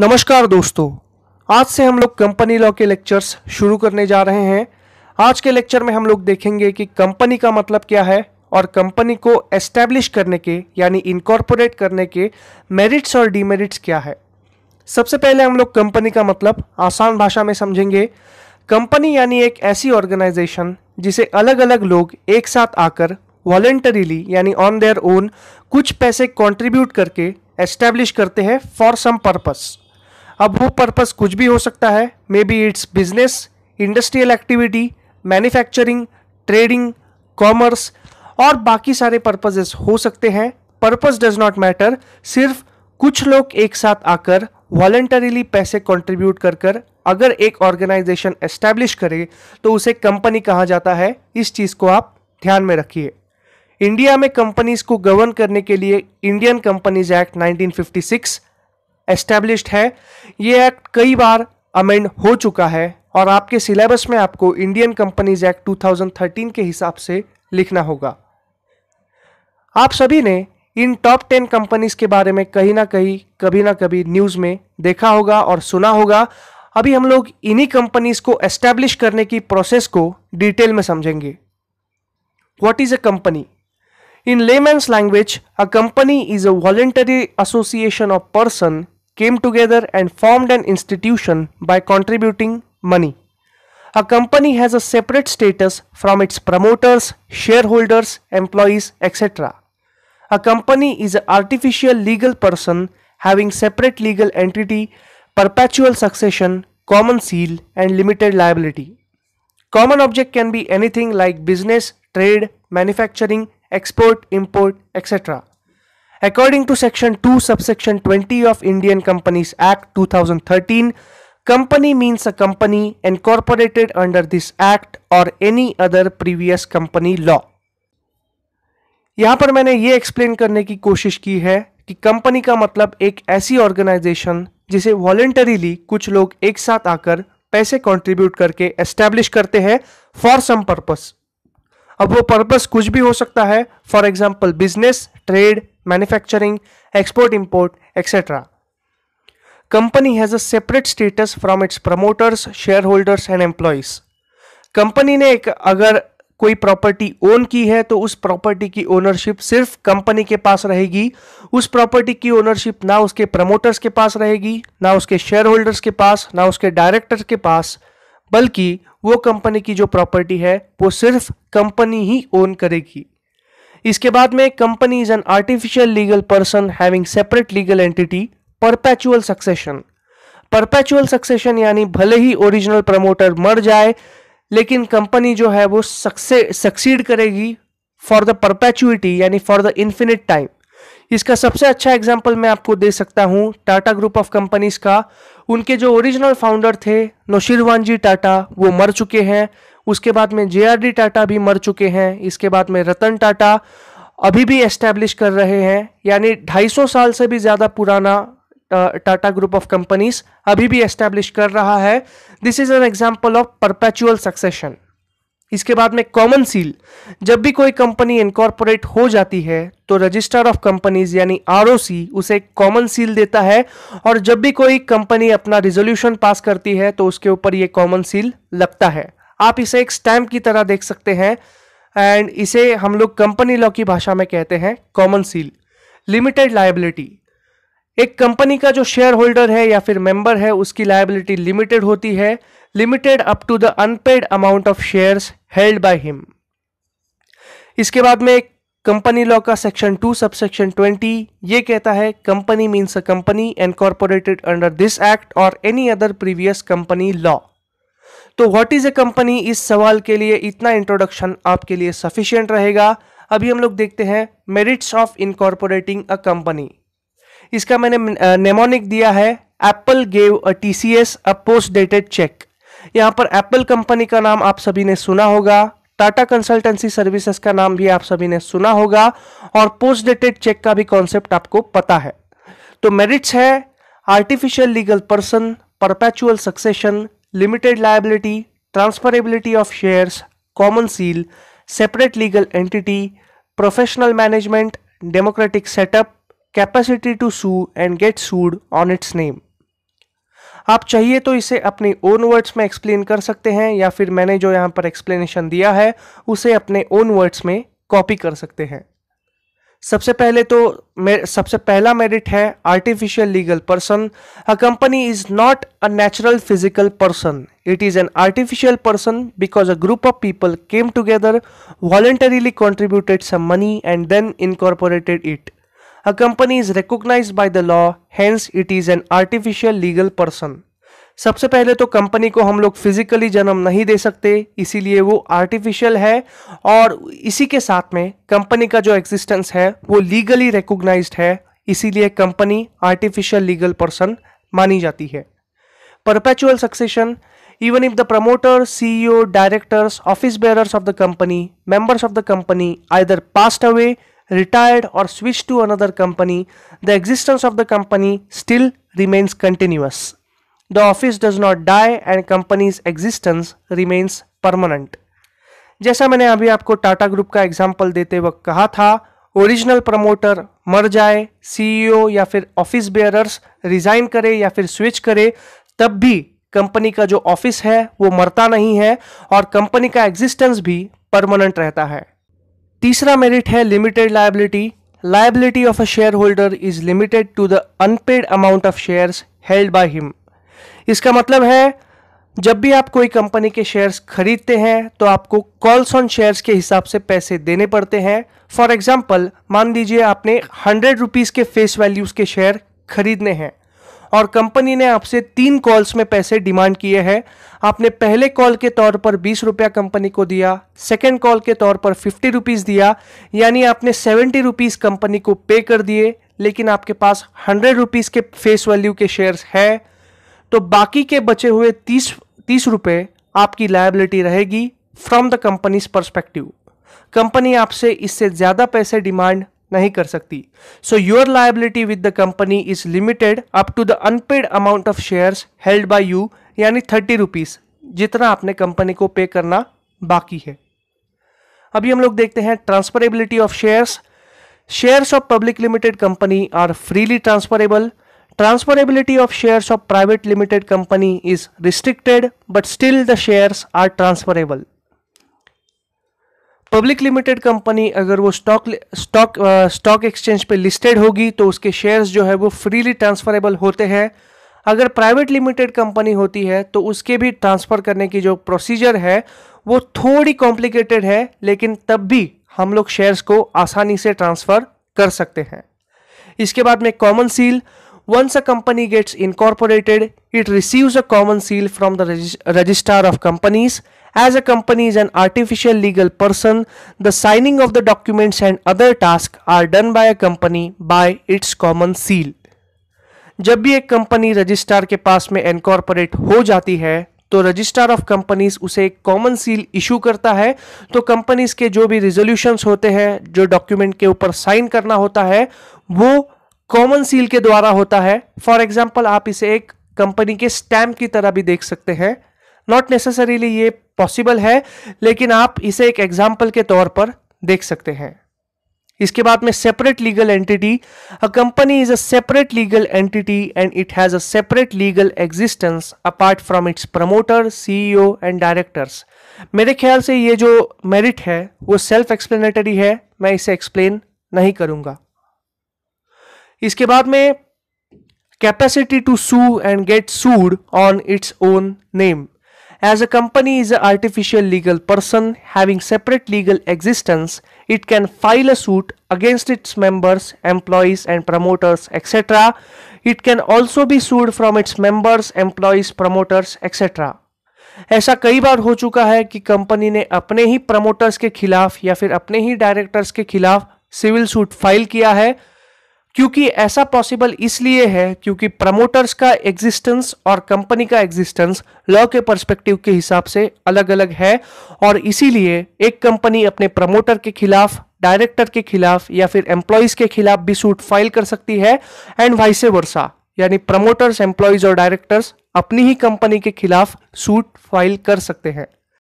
नमस्कार दोस्तों आज से हम लोग कंपनी लॉ के लेक्चर्स शुरू करने जा रहे हैं आज के लेक्चर में हम लोग देखेंगे कि कंपनी का मतलब क्या है और कंपनी को एस्टैब्लिश करने के यानी इनकॉर्पोरेट करने के मेरिट्स और डीमेरिट्स क्या है सबसे पहले हम लोग कंपनी का मतलब आसान भाषा में समझेंगे कंपनी यानी एक ऐसी ऑर्गेनाइजेशन जिसे अलग अलग लोग एक साथ आकर वॉलेंटरीली यानी ऑन देयर ओन कुछ पैसे कंट्रीब्यूट करके एस्टैब्लिश करते हैं फॉर सम पर्पस अब वो पर्पस कुछ भी हो सकता है maybe it's business industrial activity manufacturing trading commerce और बाकी सारे पर्पजेस हो सकते हैं पर्पस डज नॉट मैटर सिर्फ कुछ लोग एक साथ आकर वॉलेंटरीली पैसे कंट्रीब्यूट कर कर अगर एक ऑर्गेनाइजेशन एस्टैब्लिश करे तो उसे कंपनी कहा जाता है इस चीज़ को आप ध्यान में रखिए इंडिया में कंपनीज को गवर्न करने के लिए इंडियन कंपनीज एक्ट 1956 एस्टेब्लिश्ड है ये एक्ट कई बार अमेंड हो चुका है और आपके सिलेबस में आपको इंडियन कंपनीज एक्ट 2013 के हिसाब से लिखना होगा आप सभी ने इन टॉप टेन कंपनीज के बारे में कहीं ना कहीं कभी ना कभी न्यूज़ में देखा होगा और सुना होगा अभी हम लोग इन्हीं कंपनीज को एस्टैब्लिश करने की प्रोसेस को डिटेल में समझेंगे what is a company in layman's language a company is a voluntary association of person came together and formed an institution by contributing money. A company has a separate status from its promoters, shareholders, employees, etc. A company is an artificial legal person having separate legal entity, perpetual succession, common seal, and limited liability. Common object can be anything like business, trade, manufacturing, export, import, etc. According to section two subsection twenty of Indian companies act two thousand thirteen company means a company incorporated under this act or any other previous company law यहां पर मैंने ये explain करने की कोशिश की है कि कंपनी का मतलब एक ऐसी ऑर्गेनाइजेशन जिसे वॉलेंटरीली कुछ लोग एक साथ आकर पैसे कंट्रीब्यूट करके एस्टेब्लिश करते हैं फॉर सम पर्पस अब वो पर्पस कुछ भी हो सकता है for example business trade manufacturing, export import, etc. Company has a status from its promoters shareholders and employees. Company ने एक अगर कोई प्रॉपर्टी ओन की है तो उस प्रॉपर्टी की ओनरशिप सिर्फ कंपनी के पास रहेगी उस प्रॉपर्टी की ओनरशिप ना उसके प्रमोटर्स के पास रहेगी ना उसके शेयर होल्डर्स के पास ना उसके डायरेक्टर्स के पास बल्कि वो कंपनी की जो प्रॉपर्टी है वो सिर्फ कंपनी ही ओन करेगी इसके बाद में company is an artificial legal person having separate legal entity perpetual succession perpetual succession यानी भले ही ओरिजिनल प्रमोटर मर जाए लेकिन कंपनी जो है वो सक्से सक्सीड करेगी फॉर द परपैचुइटी यानी फॉर द इन्फिनिट टाइम इसका सबसे अच्छा एग्जाम्पल मैं आपको दे सकता हूँ टाटा ग्रुप ऑफ कंपनीज का उनके जो ओरिजिनल फाउंडर थे नौशीरवान जी टाटा वो मर चुके हैं उसके बाद में जे टाटा भी मर चुके हैं इसके बाद में रतन टाटा अभी भी एस्टेब्लिश कर रहे हैं यानी 250 साल से भी ज़्यादा पुराना टाटा ग्रुप ऑफ कंपनीज अभी भी एस्टेब्लिश कर रहा है this is an example of perpetual succession इसके बाद में कॉमन सील जब भी कोई कंपनी इनकॉर्पोरेट हो जाती है तो रजिस्टर ऑफ कंपनीज यानी आर उसे कॉमन सील देता है और जब भी कोई कंपनी अपना रिजोल्यूशन पास करती है तो उसके ऊपर ये कॉमन सील लगता है आप इसे एक स्टैम्प की तरह देख सकते हैं एंड इसे हम लोग कंपनी लॉ की भाषा में कहते हैं कॉमन सील लिमिटेड लाइबिलिटी एक कंपनी का जो शेयर होल्डर है या फिर मेंबर है उसकी लाइबिलिटी लिमिटेड होती है limited up to the unpaid amount of shares held by him इसके बाद में कंपनी लॉ का section two subsection twenty ये कहता है company means a company incorporated under this act or any other previous company law तो what is a company इस सवाल के लिए इतना इंट्रोडक्शन आपके लिए सफिशियंट रहेगा अभी हम लोग देखते हैं merits of incorporating a company इसका मैंने नेमोनिक दिया है apple gave a TCS a post dated cheque यहाँ पर एप्पल कंपनी का नाम आप सभी ने सुना होगा टाटा कंसल्टेंसी सर्विसेज का नाम भी आप सभी ने सुना होगा और पोस्ट डेटेड चेक का भी कॉन्सेप्ट आपको पता है तो मेरिट्स है artificial legal person perpetual succession limited liability transferability of shares common seal separate legal entity professional management democratic setup capacity to sue and get sued on its name आप चाहिए तो इसे अपने ओन वर्ड्स में explain कर सकते हैं या फिर मैंने जो यहाँ पर एक्सप्लेनेशन दिया है उसे अपने ओन वर्ड्स में कॉपी कर सकते हैं सबसे पहले तो सबसे पहला मेरिट है artificial legal person a company is not a natural physical person it is an artificial person because a group of people came together voluntarily contributed some money and then incorporated it a company is recognise by the law hence it is an artificial legal person सबसे पहले तो company को हम लोग physically जन्म नहीं दे सकते इसीलिए वो आर्टिफिशियल है और इसी के साथ में कंपनी का जो एग्जिस्टेंस है वो लीगली रिकोगनाइज है इसीलिए कंपनी आर्टिफिशियल लीगल पर्सन मानी जाती है perpetual succession even if the promoter CEO directors office bearer of the company members of the company either pass away retired or switch to another company the existence of the company still remains continuous the office does not die and company's existence remains permanent जैसा मैंने अभी आपको Tata group का example देते वक्त कहा था original promoter मर जाए सीईओ e या फिर ऑफिस बेयरर्स रिजाइन करे या फिर स्विच करे तब भी कंपनी का जो ऑफिस है वो मरता नहीं है और कंपनी का एग्जिस्टेंस भी परमानेंट रहता है तीसरा मेरिट है limited liability liability of a shareholder is limited to the unpaid amount of shares held by him इसका मतलब है जब भी आप कोई कंपनी के शेयर्स खरीदते हैं तो आपको कॉल्स ऑन शेयर्स के हिसाब से पैसे देने पड़ते हैं फॉर एग्जाम्पल मान लीजिए आपने हंड्रेड रुपीज़ के फेस वैल्यूज़ के शेयर खरीदने हैं और कंपनी ने आपसे तीन कॉल्स में पैसे डिमांड किए हैं आपने पहले कॉल के तौर पर बीस रुपया कंपनी को दिया सेकेंड कॉल के तौर पर फिफ्टी रुपीज़ दिया यानी आपने सेवेंटी रुपीज़ कंपनी को पे कर दिए लेकिन आपके पास हंड्रेड रुपीज़ के फेस वैल्यू के शेयर्स है तो बाकी के बचे हुए तीस तीस रुपये आपकी लाइबिलिटी रहेगी from the company's perspective company आपसे इससे ज़्यादा पैसे डिमांड नहीं कर सकती so your liability with the company is limited up to the unpaid amount of shares held by you यानी थर्टी रुपीज़ जितना आपने कंपनी को पे करना बाकी है अभी हम लोग देखते हैं transferability of shares shares of public limited company are freely transferable Transferability of shares of private limited company is restricted but still the shares are transferable. Public limited company अगर वो स्टॉक स्टॉक स्टॉक एक्सचेंज पे listed होगी तो उसके shares जो है वो freely transferable होते हैं अगर प्राइवेट लिमिटेड कंपनी होती है तो उसके भी ट्रांसफ़र करने की जो प्रोसीजर है वो थोड़ी कॉम्प्लिकेटेड है लेकिन तब भी हम लोग शेयर्स को आसानी से ट्रांसफ़र कर सकते हैं इसके बाद में common seal Once a company gets incorporated, it receives a common seal from the Regist Registrar of Companies. As a company is an artificial legal person, the signing of the documents and other tasks are done by a company by its common seal. जब भी एक company registrar के पास में incorporate हो जाती है तो registrar of companies उसे एक कॉमन सील इशू करता है तो कंपनीज के जो भी रिजोल्यूशंस होते हैं जो डॉक्यूमेंट के ऊपर साइन करना होता है वो कॉमन सील के द्वारा होता है फॉर एग्जाम्पल आप इसे एक कंपनी के स्टैम्प की तरह भी देख सकते हैं नॉट नेसेसरीली ये पॉसिबल है लेकिन आप इसे एक एग्जाम्पल के तौर पर देख सकते हैं इसके बाद में separate legal entity a company is a separate legal entity and it has a separate legal existence apart from its promoter CEO and directors मेरे ख्याल से ये जो मेरिट है वो सेल्फ एक्सप्लेनेटरी है मैं इसे एक्सप्लेन नहीं करूँगा इसके बाद में capacity to sue and get sued on its own name as a company is artificial legal person having separate legal existence it can file a suit against its members employees and promoters etcetera it can also be sued from its members employees promoters etcetera ऐसा कई बार हो चुका है कि company ने अपने ही promoters के खिलाफ या फिर अपने ही डायरेक्टर्स के खिलाफ सिविल सूट फाइल किया है क्योंकि ऐसा पॉसिबल इसलिए है क्योंकि प्रमोटर्स का एग्जिस्टेंस और कंपनी का एग्जिस्टेंस लॉ के पर्सपेक्टिव के हिसाब से अलग अलग है और इसीलिए एक कंपनी अपने प्रमोटर के खिलाफ डायरेक्टर के खिलाफ या फिर एम्प्लॉयज के खिलाफ भी सूट फाइल कर सकती है एंड वाइसे वर्षा यानी प्रमोटर्स एम्प्लॉयज और डायरेक्टर्स अपनी ही कंपनी के खिलाफ सूट फाइल कर सकते हैं